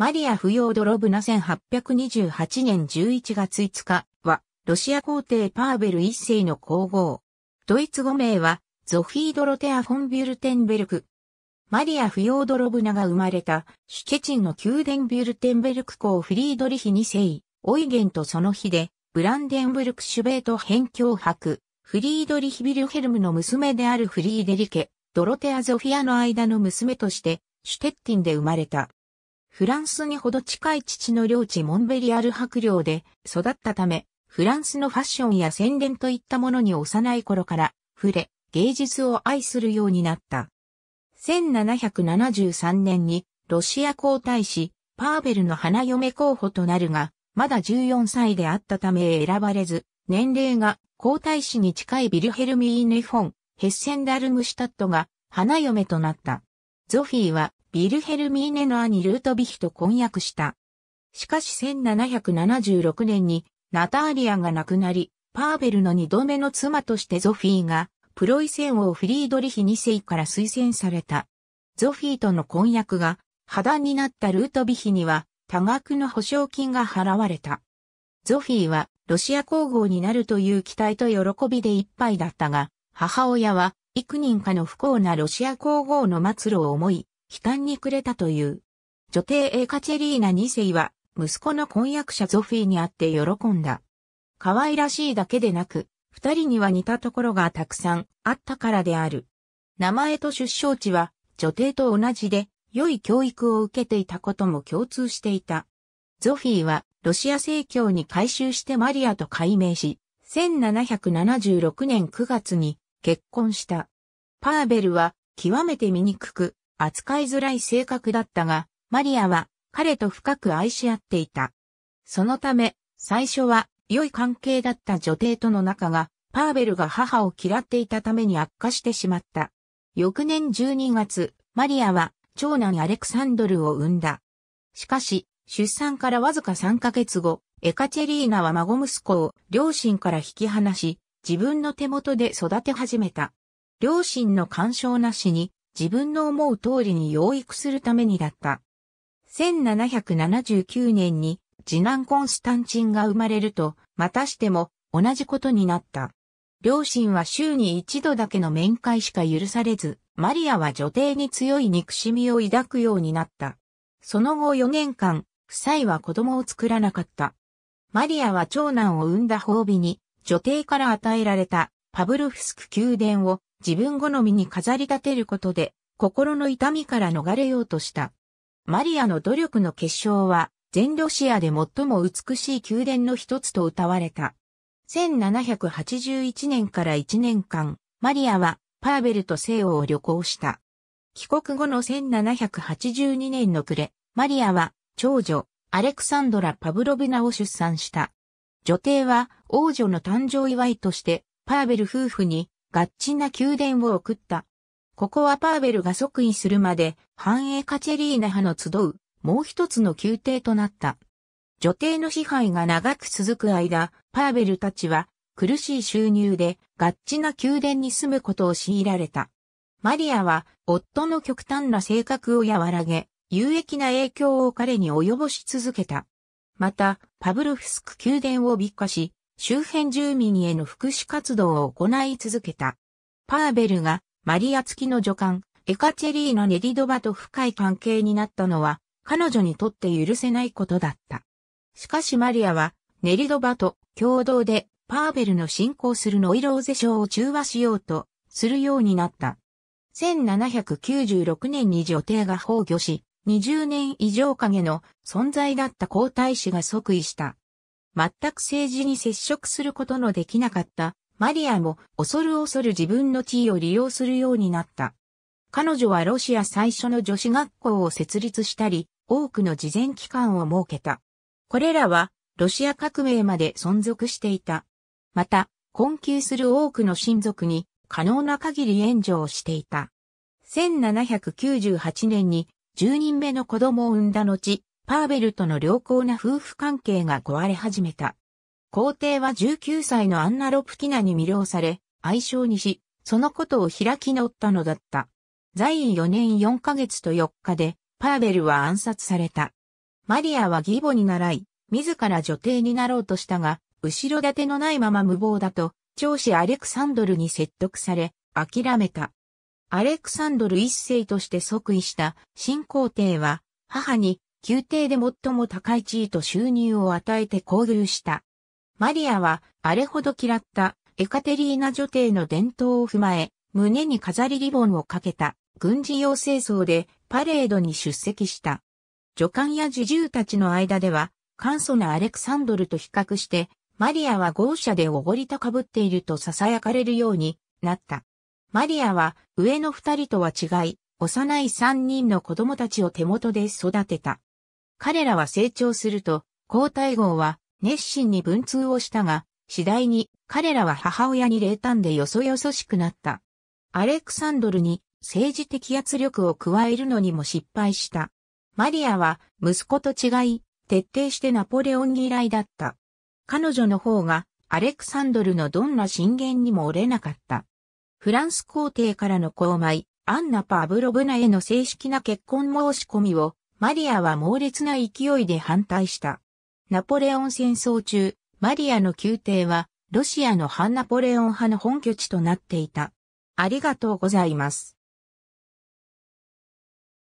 マリアフヨードロブナ1828年11月5日は、ロシア皇帝パーベル一世の皇后。ドイツ語名は、ゾフィー・ドロテア・フォン・ビュルテンベルク。マリア・フヨードロブナが生まれた、シュケチンの宮殿ビュルテンベルク公フリードリヒ二世、オイゲンとその日で、ブランデンブルク・シュベート辺境博、フリードリヒ・ビルヘルムの娘であるフリーデリケ、ドロテア・ゾフィアの間の娘として、シュテッティンで生まれた。フランスにほど近い父の領地モンベリアル伯領で育ったため、フランスのファッションや宣伝といったものに幼い頃から触れ、芸術を愛するようになった。1773年にロシア皇太子パーベルの花嫁候補となるが、まだ14歳であったため選ばれず、年齢が皇太子に近いビルヘルミーネ・フォン、ヘッセンダルムシュタットが花嫁となった。ゾフィーはビルヘルミーネの兄ルートビヒと婚約した。しかし1776年にナターリアが亡くなり、パーベルの二度目の妻としてゾフィーがプロイセン王フリードリヒ二世から推薦された。ゾフィーとの婚約が破談になったルートビヒには多額の保証金が払われた。ゾフィーはロシア皇后になるという期待と喜びでいっぱいだったが、母親は幾人かの不幸なロシア皇后の末路を思い、悲嘆にくれたという。女帝エカチェリーナ2世は、息子の婚約者ゾフィーに会って喜んだ。可愛らしいだけでなく、二人には似たところがたくさんあったからである。名前と出生地は、女帝と同じで、良い教育を受けていたことも共通していた。ゾフィーは、ロシア正教に改宗してマリアと改名し、1776年9月に結婚した。パーベルは、極めて醜く、扱いづらい性格だったが、マリアは彼と深く愛し合っていた。そのため、最初は良い関係だった女帝との仲が、パーベルが母を嫌っていたために悪化してしまった。翌年12月、マリアは長男アレクサンドルを産んだ。しかし、出産からわずか3ヶ月後、エカチェリーナは孫息子を両親から引き離し、自分の手元で育て始めた。両親の干渉なしに自分の思う通りに養育するためにだった。1779年に次男コンスタンチンが生まれると、またしても同じことになった。両親は週に一度だけの面会しか許されず、マリアは女帝に強い憎しみを抱くようになった。その後4年間、夫妻は子供を作らなかった。マリアは長男を産んだ褒美に、女帝から与えられたパブルフスク宮殿を自分好みに飾り立てることで、心の痛みから逃れようとした。マリアの努力の結晶は、全ロシアで最も美しい宮殿の一つと謳われた。1781年から1年間、マリアはパーベルと西欧を旅行した。帰国後の1782年の暮れ、マリアは長女、アレクサンドラ・パブロビナを出産した。女帝は王女の誕生祝いとして、パーベル夫婦にガッチな宮殿を送った。ここはパーベルが即位するまで、繁栄カチェリーナ派の集う、もう一つの宮廷となった。女帝の支配が長く続く間、パーベルたちは、苦しい収入で、ガッチな宮殿に住むことを強いられた。マリアは、夫の極端な性格を和らげ、有益な影響を彼に及ぼし続けた。また、パブロフスク宮殿を美化し、周辺住民への福祉活動を行い続けた。パーベルがマリア付きの女官、エカチェリーナ・ネリドバと深い関係になったのは、彼女にとって許せないことだった。しかしマリアは、ネリドバと共同でパーベルの信仰するノイローゼ症を中和しようとするようになった。1796年に女帝が崩御し、20年以上影の存在だった皇太子が即位した。全く政治に接触することのできなかったマリアも恐る恐る自分の地位を利用するようになった。彼女はロシア最初の女子学校を設立したり、多くの事前機関を設けた。これらはロシア革命まで存続していた。また、困窮する多くの親族に可能な限り援助をしていた。1798年に10人目の子供を産んだ後、パーベルとの良好な夫婦関係が壊れ始めた。皇帝は19歳のアンナ・ロプキナに魅了され、愛称にし、そのことを開き直ったのだった。在位4年4ヶ月と4日で、パーベルは暗殺された。マリアは義母に習い、自ら女帝になろうとしたが、後ろ盾のないまま無謀だと、長子アレクサンドルに説得され、諦めた。アレクサンドル一世として即位した新皇帝は、母に宮廷で最も高い地位と収入を与えて交流した。マリアは、あれほど嫌ったエカテリーナ女帝の伝統を踏まえ、胸に飾りリボンをかけた軍事用清掃でパレードに出席した。女官や侍従たちの間では、簡素なアレクサンドルと比較して、マリアは豪奢でおごり高ぶっていると囁かれるようになった。マリアは上の二人とは違い、幼い三人の子供たちを手元で育てた。彼らは成長すると、皇太后は熱心に文通をしたが、次第に彼らは母親に冷淡でよそよそしくなった。アレクサンドルに政治的圧力を加えるのにも失敗した。マリアは息子と違い、徹底してナポレオン嫌いだった。彼女の方がアレクサンドルのどんな進言にも折れなかった。フランス皇帝からの公米、アンナ・パブロブナへの正式な結婚申し込みをマリアは猛烈な勢いで反対した。ナポレオン戦争中、マリアの宮廷は、ロシアの反ナポレオン派の本拠地となっていた。ありがとうございます。